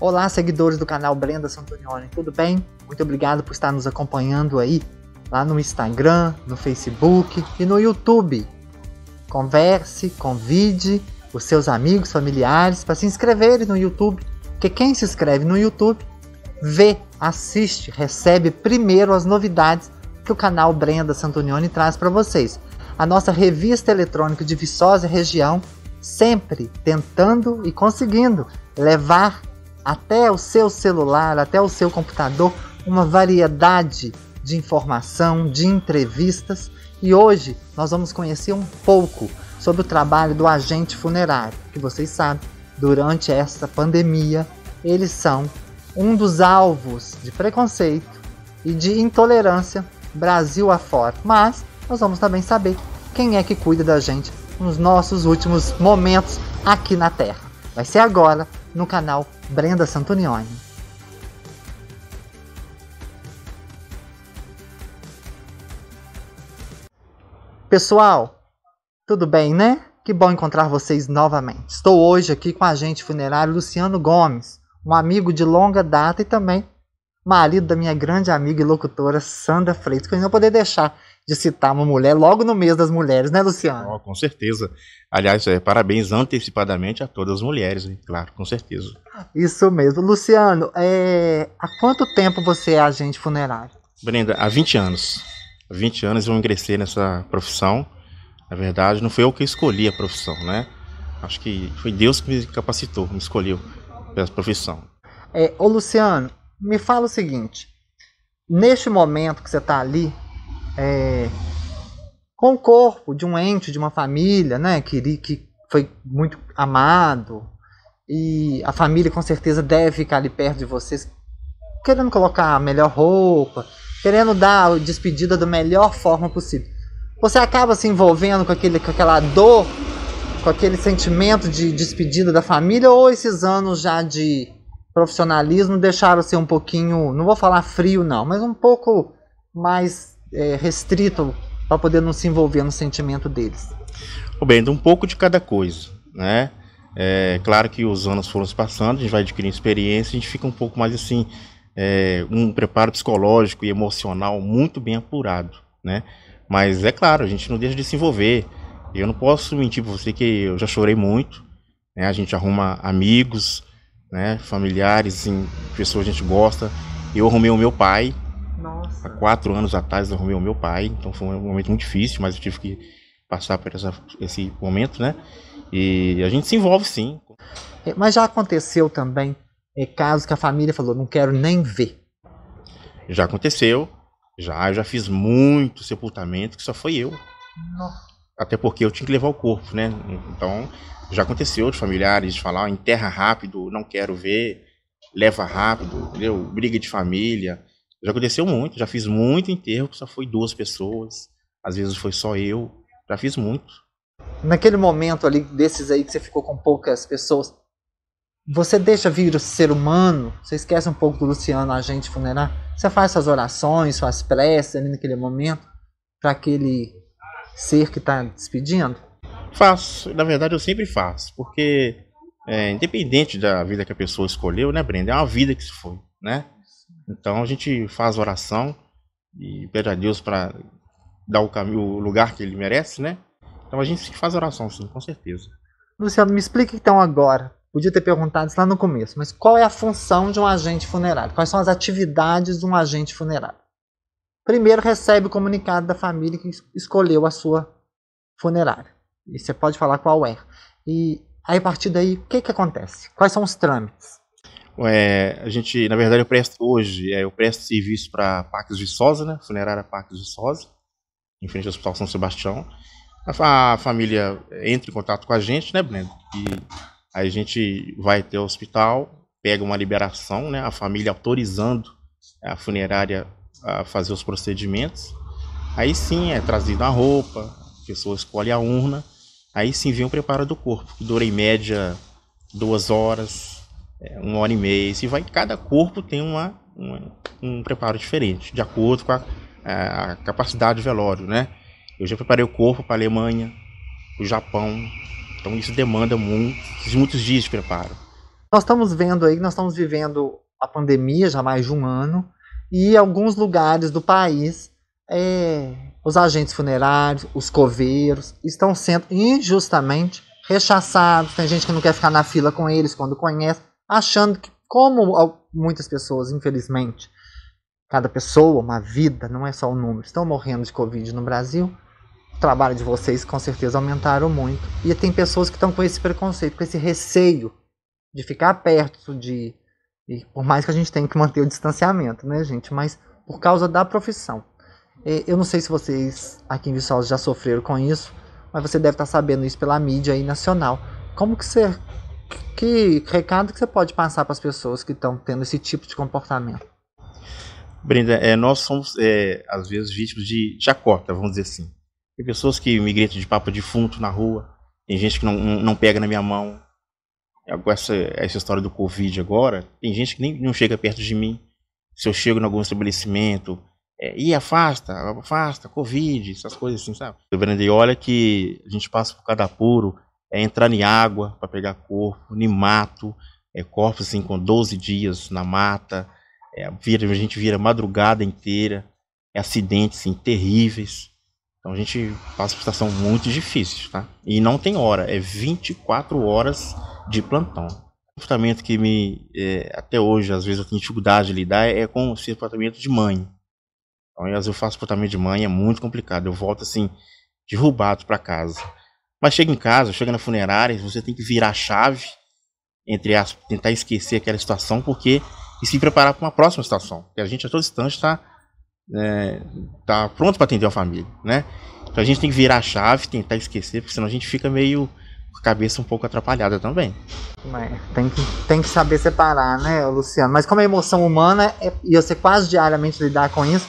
Olá, seguidores do canal Brenda Santonioni, tudo bem? Muito obrigado por estar nos acompanhando aí, lá no Instagram, no Facebook e no YouTube. Converse, convide os seus amigos, familiares para se inscreverem no YouTube, porque quem se inscreve no YouTube vê, assiste, recebe primeiro as novidades que o canal Brenda Santonioni traz para vocês. A nossa revista eletrônica de Viçosa e Região, sempre tentando e conseguindo levar até o seu celular, até o seu computador, uma variedade de informação, de entrevistas. E hoje nós vamos conhecer um pouco sobre o trabalho do agente funerário, que vocês sabem, durante esta pandemia, eles são um dos alvos de preconceito e de intolerância Brasil afora. Mas nós vamos também saber quem é que cuida da gente nos nossos últimos momentos aqui na Terra. Vai ser agora no canal Brenda Santonioni. Pessoal, tudo bem, né? Que bom encontrar vocês novamente. Estou hoje aqui com o agente funerário Luciano Gomes, um amigo de longa data e também marido da minha grande amiga e locutora Sandra Freitas, que eu não poder deixar de citar uma mulher logo no mês das mulheres, né, Luciano? Oh, com certeza. Aliás, é, parabéns antecipadamente a todas as mulheres, hein? claro, com certeza. Isso mesmo. Luciano, é... há quanto tempo você é agente funerário? Brenda, há 20 anos. Há 20 anos eu ingressei nessa profissão. Na verdade, não foi eu que escolhi a profissão, né? Acho que foi Deus que me capacitou, me escolheu pela profissão. É, ô Luciano, me fala o seguinte. Neste momento que você está ali, é, com o corpo de um ente, de uma família, né? Que, que foi muito amado. E a família com certeza deve ficar ali perto de vocês, querendo colocar a melhor roupa, querendo dar a despedida da melhor forma possível. Você acaba se envolvendo com, aquele, com aquela dor, com aquele sentimento de despedida da família, ou esses anos já de profissionalismo deixaram ser um pouquinho, não vou falar frio não, mas um pouco mais é, restrito para poder não se envolver no sentimento deles. Roberto, um pouco de cada coisa, né? É, claro que os anos foram se passando, a gente vai adquirindo experiência, a gente fica um pouco mais assim, é, um preparo psicológico e emocional muito bem apurado, né? Mas é claro, a gente não deixa de se envolver. Eu não posso mentir para você que eu já chorei muito, né? A gente arruma amigos, né? Familiares, assim, pessoas que a gente gosta. Eu arrumei o meu pai, nossa. há quatro anos atrás eu arrumei o meu pai, então foi um momento muito difícil, mas eu tive que passar por essa, esse momento, né? E a gente se envolve sim. É, mas já aconteceu também é, caso que a família falou, não quero nem ver. Já aconteceu, já, eu já fiz muito sepultamento que só foi eu. Nossa. Até porque eu tinha que levar o corpo, né? Então, já aconteceu de familiares falar, enterra rápido, não quero ver, leva rápido, entendeu? Briga de família. Já aconteceu muito, já fiz muito enterro que só foi duas pessoas, às vezes foi só eu, já fiz muito. Naquele momento ali, desses aí que você ficou com poucas pessoas, você deixa vir o ser humano, você esquece um pouco do Luciano, agente funerário, você faz suas orações, suas preces ali naquele momento, para aquele ser que está despedindo? Faço, na verdade eu sempre faço, porque é, independente da vida que a pessoa escolheu, né, Brenda? É uma vida que se foi, né? Então a gente faz oração e pede a Deus para dar o, caminho, o lugar que ele merece, né? Então a gente faz oração, sim, com certeza. Luciano, me explica então agora. Podia ter perguntado isso lá no começo, mas qual é a função de um agente funerário? Quais são as atividades de um agente funerário? Primeiro, recebe o comunicado da família que escolheu a sua funerária. E você pode falar qual é. E aí, a partir daí, o que, que acontece? Quais são os trâmites? É, a gente, na verdade, eu presto hoje, é, eu presto serviço para Pax de Sosa, né? Funerária Pax de Sosa, em frente ao Hospital São Sebastião. A, a família entra em contato com a gente, né, Breno? E a gente vai até o hospital, pega uma liberação, né? A família autorizando a funerária a fazer os procedimentos. Aí sim é trazida a roupa, a pessoa escolhe a urna. Aí sim vem o preparo do corpo, que dura em média duas horas, é, uma hora e meia. Se vai, cada corpo tem uma, uma, um preparo diferente, de acordo com a, a, a capacidade do velório, né? Eu já preparei o corpo para a Alemanha, o Japão, então isso demanda muitos, muitos dias de preparo. Nós estamos vendo aí, nós estamos vivendo a pandemia já mais de um ano e alguns lugares do país, é, os agentes funerários, os coveiros estão sendo injustamente rechaçados. Tem gente que não quer ficar na fila com eles quando conhece achando que, como muitas pessoas, infelizmente, cada pessoa, uma vida, não é só um número, estão morrendo de Covid no Brasil, o trabalho de vocês com certeza aumentaram muito. E tem pessoas que estão com esse preconceito, com esse receio de ficar perto de. E por mais que a gente tenha que manter o distanciamento, né, gente? Mas por causa da profissão. Eu não sei se vocês aqui em Viçosa já sofreram com isso, mas você deve estar sabendo isso pela mídia aí nacional. Como que você que recado que você pode passar para as pessoas que estão tendo esse tipo de comportamento? Brenda, é, nós somos, é, às vezes, vítimas de chacota, vamos dizer assim. Tem pessoas que me gritam de papo defunto na rua, tem gente que não, não pega na minha mão. Essa, essa história do Covid agora, tem gente que nem não chega perto de mim. Se eu chego em algum estabelecimento, é, e afasta, afasta, Covid, essas coisas assim, sabe? Brenda, e olha que a gente passa por cada apuro, é entrar em água para pegar corpo, em mato, é, corpo assim, com 12 dias na mata, é, vira, a gente vira madrugada inteira, é acidentes assim, terríveis. Então a gente passa por situação muito difícil, tá? E não tem hora, é 24 horas de plantão. O tratamento que me, é, até hoje, às vezes eu tenho dificuldade de lidar é com o tratamento de mãe. Então, às vezes eu faço tratamento de mãe, é muito complicado. Eu volto assim, derrubado para casa. Mas chega em casa, chega na funerária, você tem que virar a chave, entre as, tentar esquecer aquela situação, porque e se preparar para uma próxima situação. Porque a gente a todo instante está é, tá pronto para atender a família, né? Então a gente tem que virar a chave, tentar esquecer, porque senão a gente fica meio com a cabeça um pouco atrapalhada também. Mas tem que, tem que saber separar, né, Luciano? Mas como é emoção humana, é, e você quase diariamente lidar com isso,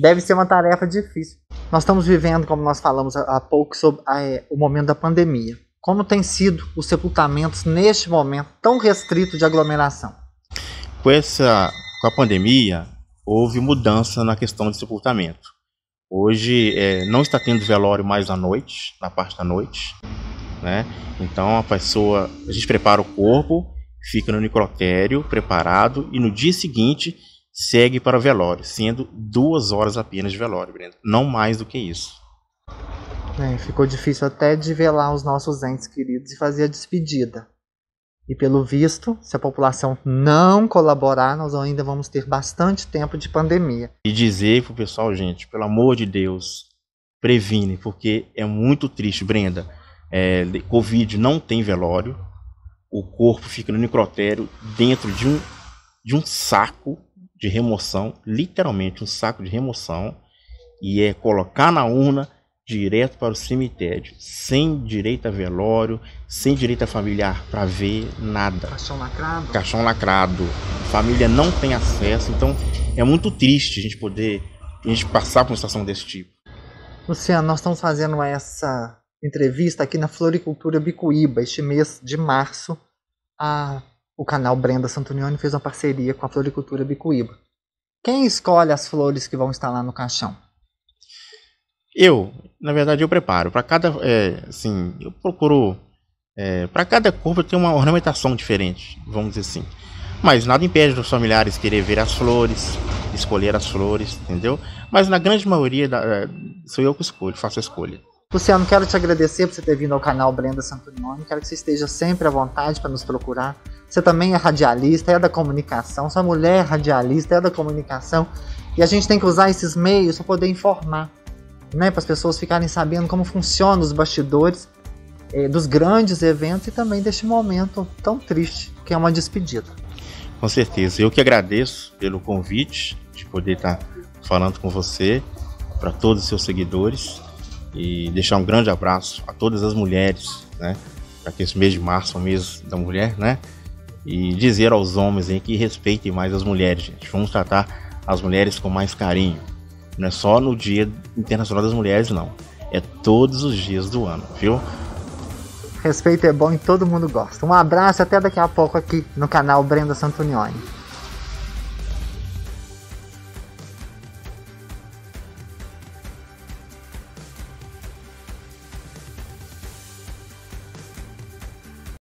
deve ser uma tarefa difícil. Nós estamos vivendo, como nós falamos há pouco, sobre a, é, o momento da pandemia. Como tem sido os sepultamentos neste momento tão restrito de aglomeração? Com, essa, com a pandemia, houve mudança na questão de sepultamento. Hoje é, não está tendo velório mais à noite, na parte da noite. Né? Então a pessoa, a gente prepara o corpo, fica no necrotério preparado e no dia seguinte segue para velório, sendo duas horas apenas de velório, Breno. Não mais do que isso. É, ficou difícil até de velar os nossos entes queridos e fazer a despedida. E pelo visto, se a população não colaborar, nós ainda vamos ter bastante tempo de pandemia. E dizer pro pessoal, gente, pelo amor de Deus, previne, porque é muito triste, Brenda. É, Covid não tem velório, o corpo fica no necrotério dentro de um, de um saco de remoção, literalmente um saco de remoção, e é colocar na urna direto para o cemitério, sem direito a velório, sem direito a familiar para ver nada. Caixão lacrado. Caixão lacrado. Família não tem acesso, então é muito triste a gente poder a gente passar por uma situação desse tipo. Luciano, nós estamos fazendo essa entrevista aqui na Floricultura Bicuíba este mês de março. A o canal Brenda Santunioni fez uma parceria com a Floricultura Bicuíba. Quem escolhe as flores que vão estar lá no caixão? Eu, na verdade, eu preparo. Para cada, é, assim, eu procuro. É, para cada corpo tem uma ornamentação diferente, vamos dizer assim. Mas nada impede dos familiares querer ver as flores, escolher as flores, entendeu? Mas na grande maioria da, é, sou eu que escolho, faço a escolha. Luciano, quero te agradecer por você ter vindo ao canal Brenda Santunioni. Quero que você esteja sempre à vontade para nos procurar. Você também é radialista, é da comunicação. Sua mulher é radialista, é da comunicação. E a gente tem que usar esses meios para poder informar, né? Para as pessoas ficarem sabendo como funcionam os bastidores eh, dos grandes eventos e também deste momento tão triste que é uma despedida. Com certeza. Eu que agradeço pelo convite de poder estar falando com você, para todos os seus seguidores e deixar um grande abraço a todas as mulheres, né? Já que esse mês de março é o mês da mulher, né? E dizer aos homens aí que respeitem mais as mulheres, gente. Vamos tratar as mulheres com mais carinho. Não é só no Dia Internacional das Mulheres, não. É todos os dias do ano, viu? Respeito é bom e todo mundo gosta. Um abraço até daqui a pouco aqui no canal Brenda Santonioni.